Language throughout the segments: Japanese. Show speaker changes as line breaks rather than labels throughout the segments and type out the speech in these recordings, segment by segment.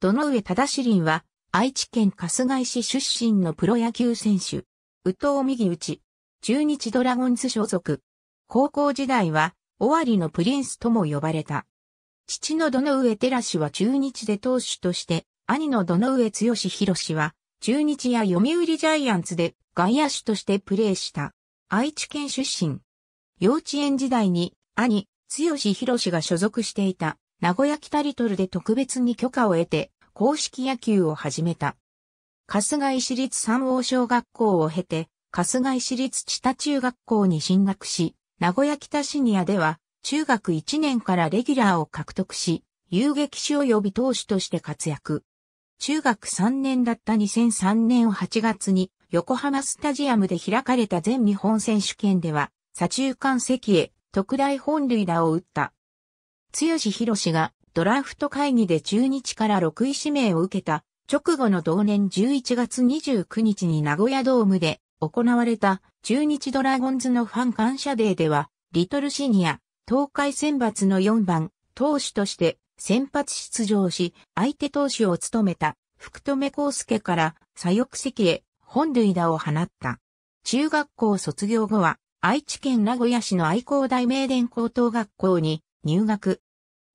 土上忠林は、愛知県春日井市出身のプロ野球選手。宇藤右内、中日ドラゴンズ所属。高校時代は、尾張のプリンスとも呼ばれた。父の土上寺氏は中日で投手として、兄の土上剛博は、中日や読売ジャイアンツで外野手としてプレーした。愛知県出身。幼稚園時代に、兄、剛博が所属していた名古屋北リトルで特別に許可を得て、公式野球を始めた。春日井市立三王小学校を経て、春日井市立知田中学校に進学し、名古屋北シニアでは、中学1年からレギュラーを獲得し、遊撃士及び投手として活躍。中学3年だった2003年8月に横浜スタジアムで開かれた全日本選手権では、左中間席へ特大本塁打を打った。剛博がドラフト会議で中日から6位指名を受けた直後の同年11月29日に名古屋ドームで行われた中日ドラゴンズのファン感謝デーでは、リトルシニア、東海選抜の4番、投手として先発出場し、相手投手を務めた福留孝介から左翼席へ本塁打を放った。中学校卒業後は、愛知県名古屋市の愛工大名電高等学校に入学、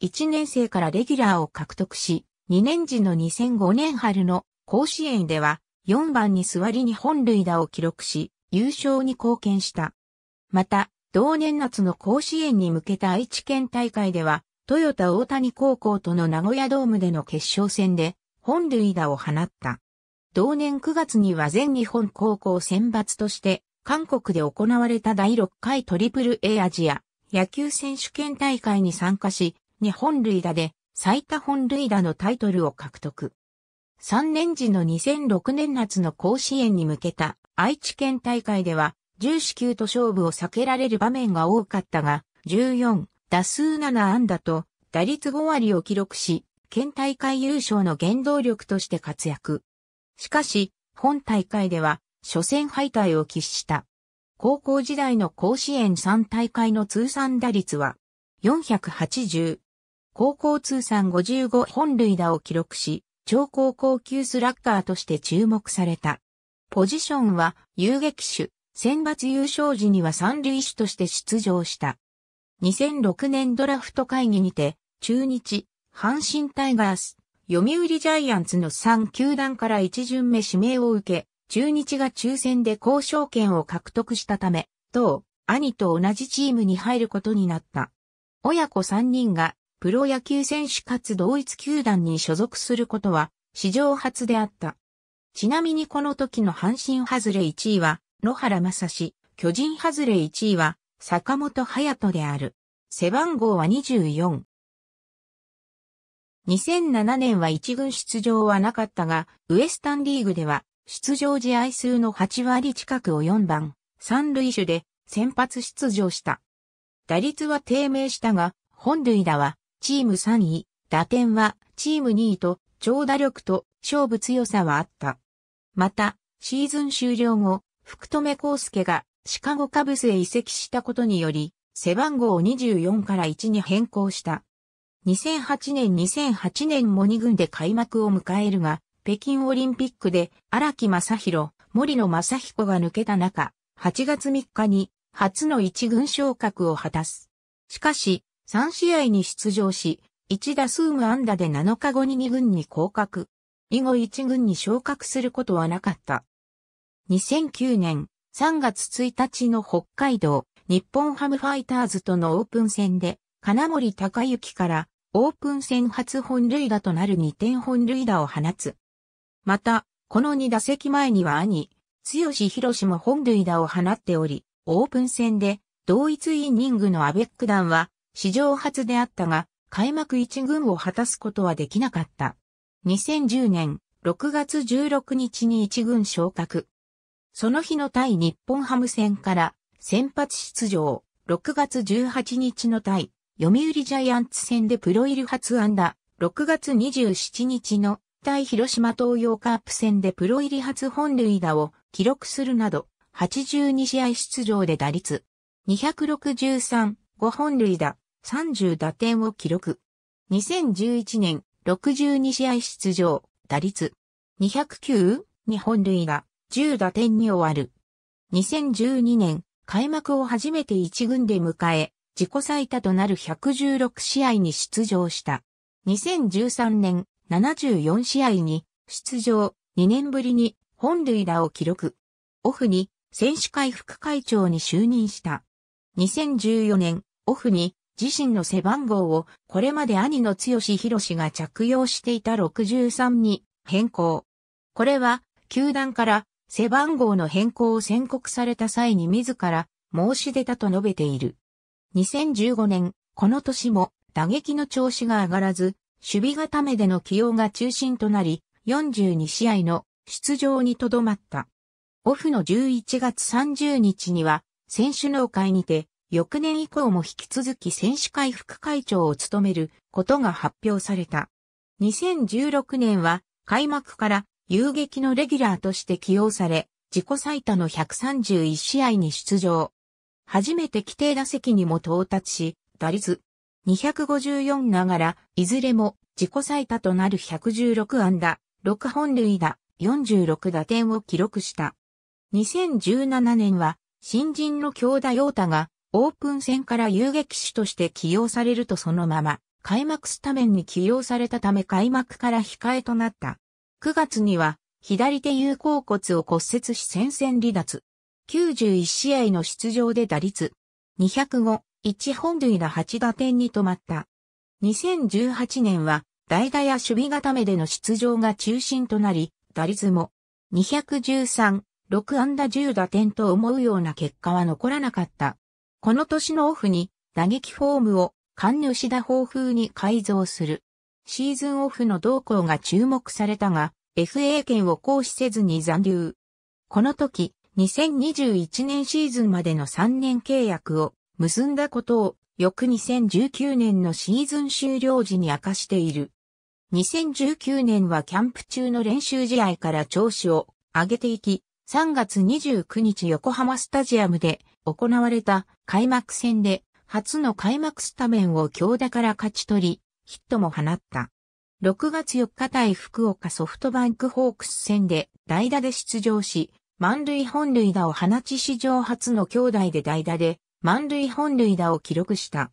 1年生からレギュラーを獲得し、2年時の2005年春の甲子園では4番に座りに本塁打を記録し、優勝に貢献した。また、同年夏の甲子園に向けた愛知県大会では、豊田大谷高校との名古屋ドームでの決勝戦で本塁打を放った。同年9月には全日本高校選抜として、韓国で行われた第6回トリプル A アジア野球選手権大会に参加し、日本塁打で最多本塁打のタイトルを獲得。3年時の2006年夏の甲子園に向けた愛知県大会では10四球と勝負を避けられる場面が多かったが、14、打数7安打と打率5割を記録し、県大会優勝の原動力として活躍。しかし、本大会では初戦敗退を喫した。高校時代の甲子園3大会の通算打率は480、高校通算55本塁打を記録し、超高校級スラッガーとして注目された。ポジションは遊撃手、選抜優勝時には三塁手として出場した。2006年ドラフト会議にて、中日、阪神タイガース、読売ジャイアンツの3球団から1巡目指名を受け、中日が抽選で交渉権を獲得したため、同、兄と同じチームに入ることになった。親子3人がプロ野球選手かつ同一球団に所属することは史上初であった。ちなみにこの時の阪神外れ1位は野原正史、巨人外れ1位は坂本隼人である。背番号は24。2007年は一軍出場はなかったが、ウエスタンリーグでは出場試合数の8割近くを4番、三塁手で先発出場した。打率は低迷したが、本塁打はチーム3位、打点はチーム2位と長打力と勝負強さはあった。また、シーズン終了後、福留孝介がシカゴカブスへ移籍したことにより、背番号を24から1に変更した。2008年2008年も2軍で開幕を迎えるが、北京オリンピックで荒木正宏、森野正彦が抜けた中、8月3日に初の一軍昇格を果たす。しかし、3試合に出場し、1打数無安打で7日後に2軍に降格。以後1軍に昇格することはなかった。2009年3月1日の北海道日本ハムファイターズとのオープン戦で金森隆之からオープン戦初本塁打となる2点本塁打を放つ。また、この2打席前には兄、強し広士も本塁打を放っており、オープン戦で同一イニングのアベック団は史上初であったが、開幕一軍を果たすことはできなかった。2010年6月16日に一軍昇格。その日の対日本ハム戦から先発出場、6月18日の対読売ジャイアンツ戦でプロ入り初安打、6月27日の対広島東洋カープ戦でプロ入り初本塁打を記録するなど、82試合出場で打率263、5本塁打、30打点を記録。2011年62試合出場、打率209、日本類が10打点に終わる。2012年、開幕を初めて1軍で迎え、自己最多となる116試合に出場した。2013年、74試合に出場、2年ぶりに本塁打を記録。オフに選手会副会長に就任した。2014年、オフに自身の背番号をこれまで兄の強志博が着用していた63に変更。これは球団から背番号の変更を宣告された際に自ら申し出たと述べている。2015年、この年も打撃の調子が上がらず、守備固めでの起用が中心となり、42試合の出場にとどまった。オフの11月30日には、選手の会にて、翌年以降も引き続き選手会副会長を務めることが発表された。2016年は開幕から遊撃のレギュラーとして起用され、自己最多の131試合に出場。初めて規定打席にも到達し、打率254ながら、いずれも自己最多となる116安打、6本塁打、46打点を記録した。2017年は、新人の京田陽太がオープン戦から遊撃手として起用されるとそのまま、開幕スタメンに起用されたため開幕から控えとなった。9月には、左手有効骨を骨折し戦線離脱。91試合の出場で打率。205、1本塁打8打点に止まった。2018年は、代打や守備固めでの出場が中心となり、打率も213、6安打10打点と思うような結果は残らなかった。この年のオフに打撃フォームを関主田法風に改造する。シーズンオフの動向が注目されたが、FA 権を行使せずに残留。この時、2021年シーズンまでの3年契約を結んだことを、翌2019年のシーズン終了時に明かしている。2019年はキャンプ中の練習試合から調子を上げていき、3月29日横浜スタジアムで行われた開幕戦で初の開幕スタメンを京田から勝ち取り、ヒットも放った。6月4日対福岡ソフトバンクホークス戦で代打で出場し、満塁本塁打を放ち史上初の兄弟で代打で満塁本塁打を記録した。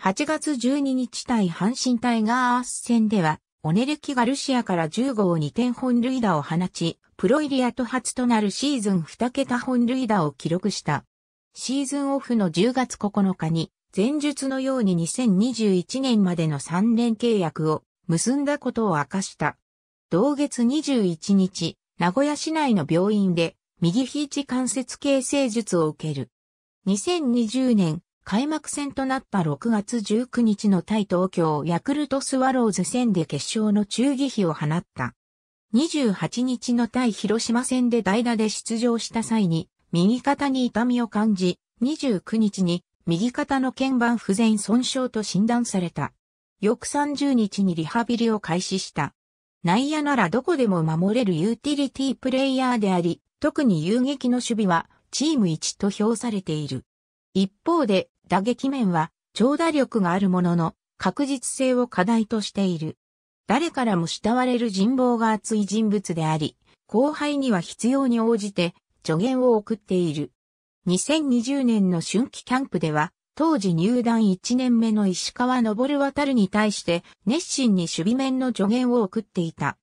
8月12日対阪神タイガース戦では、オネルキ・ガルシアから10号2点本塁打を放ち、プロイリアと初となるシーズン2桁本塁打を記録した。シーズンオフの10月9日に、前述のように2021年までの3年契約を結んだことを明かした。同月21日、名古屋市内の病院で右肘関節形成術を受ける。2020年、開幕戦となった6月19日の対東京ヤクルトスワローズ戦で決勝の中義費を放った。28日の対広島戦で代打で出場した際に、右肩に痛みを感じ、29日に右肩の腱板不全損傷と診断された。翌30日にリハビリを開始した。内野ならどこでも守れるユーティリティプレイヤーであり、特に遊撃の守備はチーム1と評されている。一方で打撃面は長打力があるものの確実性を課題としている。誰からも慕われる人望が厚い人物であり、後輩には必要に応じて助言を送っている。2020年の春季キャンプでは、当時入団1年目の石川昇渡に対して熱心に守備面の助言を送っていた。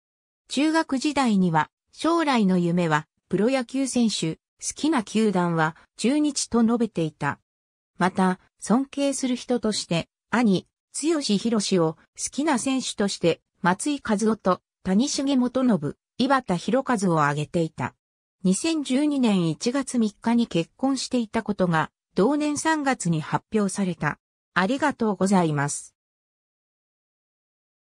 中学時代には、将来の夢はプロ野球選手、好きな球団は中日と述べていた。また、尊敬する人として、兄、強し博士を好きな選手として松井和夫と谷重元信、井端博和を挙げていた。2012年1月3日に結婚していたことが、同年3月に発表された。ありがとうございます。